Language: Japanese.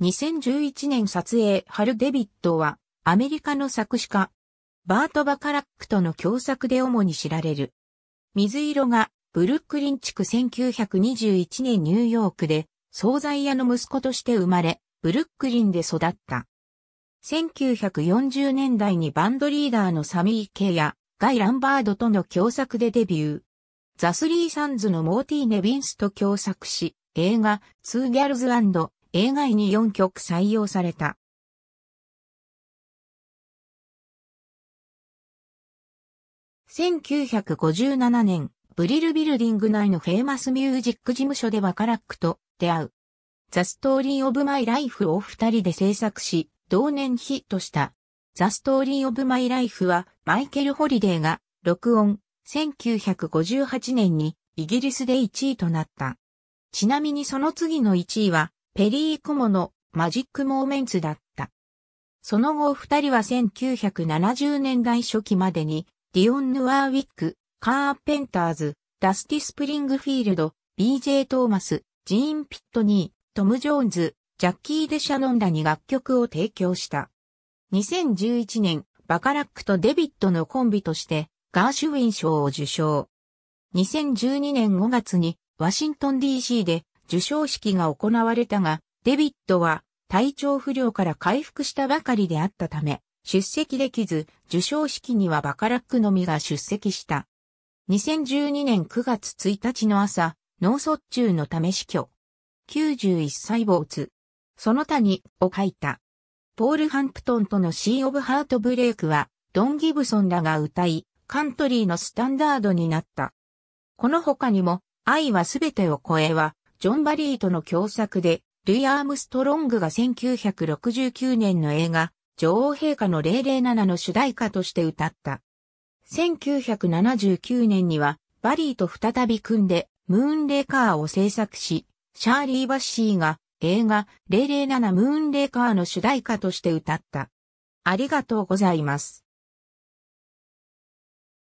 2011年撮影ハル・デビットはアメリカの作詞家バート・バカラックとの共作で主に知られる。水色がブルックリン地区1921年ニューヨークで惣菜屋の息子として生まれ、ブルックリンで育った。1940年代にバンドリーダーのサミー・ケイやガイ・ランバードとの共作でデビュー。ザ・スリー・サンズのモーティー・ネビンスと共作し、映画、ツー・ギャルズ映画に4曲採用された。1957年、ブリルビルディング内のフェイマスミュージック事務所でバカラックと出会う。ザ・ストーリー・オブ・マイ・ライフを二人で制作し、同年ヒットした。ザ・ストーリー・オブ・マイ・ライフは、マイケル・ホリデーが、録音、1958年に、イギリスで1位となった。ちなみにその次の1位は、ペリー・コモのマジック・モーメンツだった。その後二人は1970年代初期までに、ディオン・ヌワーウィック、カーペンターズ、ダスティ・スプリングフィールド、BJ・ トーマス、ジーン・ピットニー、トム・ジョーンズ、ジャッキー・デ・シャノンらに楽曲を提供した。2011年、バカラックとデビットのコンビとして、ガーシュウィン賞を受賞。2012年5月に、ワシントン DC で、授賞式が行われたが、デビットは体調不良から回復したばかりであったため、出席できず、授賞式にはバカラックのみが出席した。2012年9月1日の朝、脳卒中のため死去。91歳没。その他に、を書いた。ポール・ハンプトンとのシー・オブ・ハート・ブレイクは、ドン・ギブソンらが歌い、カントリーのスタンダードになった。この他にも、愛はすべてを超えは、ジョン・バリーとの共作で、ルイ・アームストロングが1969年の映画、女王陛下の007の主題歌として歌った。1979年には、バリーと再び組んで、ムーンレーカーを制作し、シャーリー・バッシーが映画007ムーンレーカーの主題歌として歌った。ありがとうございます。